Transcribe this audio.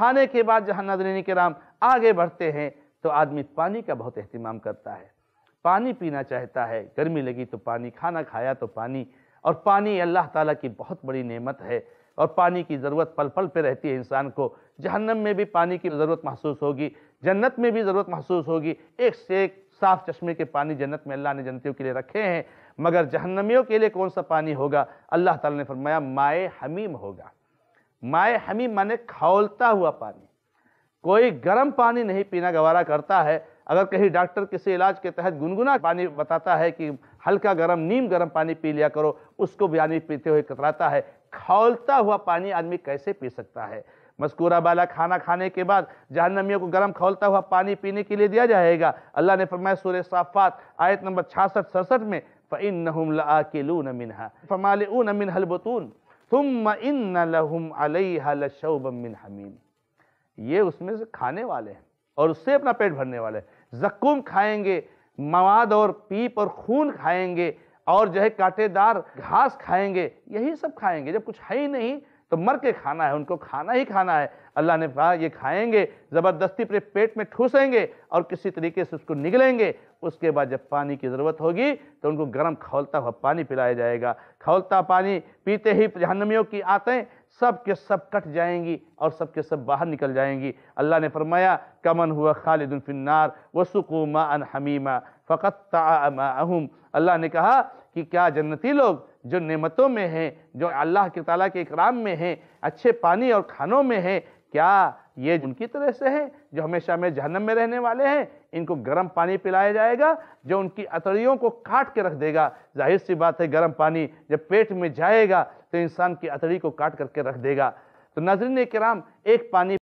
खाने के बाद जहाँ नदरीन के राम आगे बढ़ते हैं तो आदमी पानी का बहुत अहतमाम करता है पानी पीना चाहता है गर्मी लगी तो पानी खाना खाया तो पानी और पानी अल्लाह ताला की बहुत बड़ी नेमत है और पानी की ज़रूरत पल पल पर रहती है इंसान को जहन्नम में भी पानी की ज़रूरत महसूस होगी जन्नत में भी ज़रूरत महसूस होगी एक से एक साफ़ चश्मे के पानी जन्नत में अल्लाह ने जन्तियों के लिए रखे हैं मगर जहन्नमियों के लिए कौन सा पानी होगा अल्लाह ताला ने फरमाया माए हमीम होगा माए हमी माने खौलता हुआ पानी कोई गर्म पानी नहीं पीना गवारा करता है अगर कहीं डॉक्टर किसी इलाज के तहत गुनगुना पानी बताता है कि हल्का गर्म नीम गर्म पानी पी लिया करो उसको भी आदमी पीते हुए कतराता है खौलता हुआ पानी आदमी कैसे पी सकता है मस्कूरा वाला खाना खाने के बाद जहनमियों को गर्म खौलता हुआ पानी पीने के लिए दिया जाएगा अल्लाह ने फरमाया सूर्य साफ़ात आयत नंबर छियासठ सड़सठ में फ़िन नहम ला के लू नमिन फरमाल ऊ नमिन हलबतून तुम इन हमीम ये उसमें से खाने वाले हैं और उससे अपना पेट भरने वाले हैं जक्कुम खाएंगे मवाद और पीप और खून खाएंगे और जो है कांटेदार घास खाएंगे यही सब खाएंगे जब कुछ है ही नहीं तो मर के खाना है उनको खाना ही खाना है अल्लाह ने कहा ये खाएंगे ज़बरदस्ती अपने पेट में ठूसेंगे और किसी तरीके से उसको निगलेंगे उसके बाद जब पानी की ज़रूरत होगी तो उनको गर्म खौलता हुआ पानी पिलाया जाएगा खौलता पानी पीते ही जहनमियों की आतें सब के सब कट जाएंगी और सब के सब बाहर निकल जाएंगी अल्लाह ने फरमाया कमन हुआ खालिदुल्फिनार व सुकूमा अन हमीमा फ़कत अहम अल्लाह ने कहा कि क्या जन्नती लोग जो नेमतों में है जो अल्लाह के ताला के इकराम में है अच्छे पानी और खानों में है क्या ये उनकी तरह से है जो हमेशा में जहनम में रहने वाले हैं इनको गर्म पानी पिलाया जाएगा जो उनकी अतड़ियों को काट के रख देगा जाहिर सी बात है गर्म पानी जब पेट में जाएगा तो इंसान की अतड़ी को काट करके रख देगा तो नजरिन कराम एक पानी